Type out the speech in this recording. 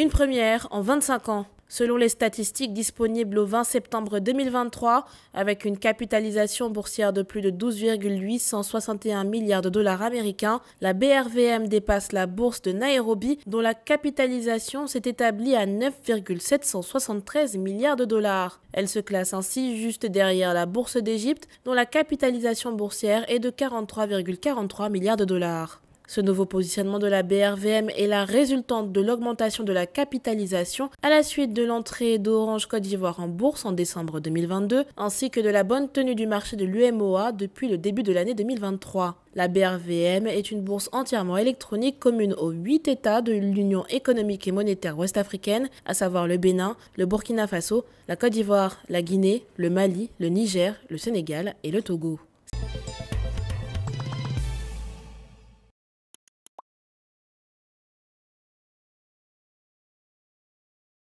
Une première en 25 ans. Selon les statistiques disponibles au 20 septembre 2023, avec une capitalisation boursière de plus de 12,861 milliards de dollars américains, la BRVM dépasse la bourse de Nairobi, dont la capitalisation s'est établie à 9,773 milliards de dollars. Elle se classe ainsi juste derrière la bourse d'Égypte, dont la capitalisation boursière est de 43,43 milliards de dollars. Ce nouveau positionnement de la BRVM est la résultante de l'augmentation de la capitalisation à la suite de l'entrée d'Orange Côte d'Ivoire en bourse en décembre 2022, ainsi que de la bonne tenue du marché de l'UMOA depuis le début de l'année 2023. La BRVM est une bourse entièrement électronique commune aux huit États de l'Union économique et monétaire ouest-africaine, à savoir le Bénin, le Burkina Faso, la Côte d'Ivoire, la Guinée, le Mali, le Niger, le Sénégal et le Togo.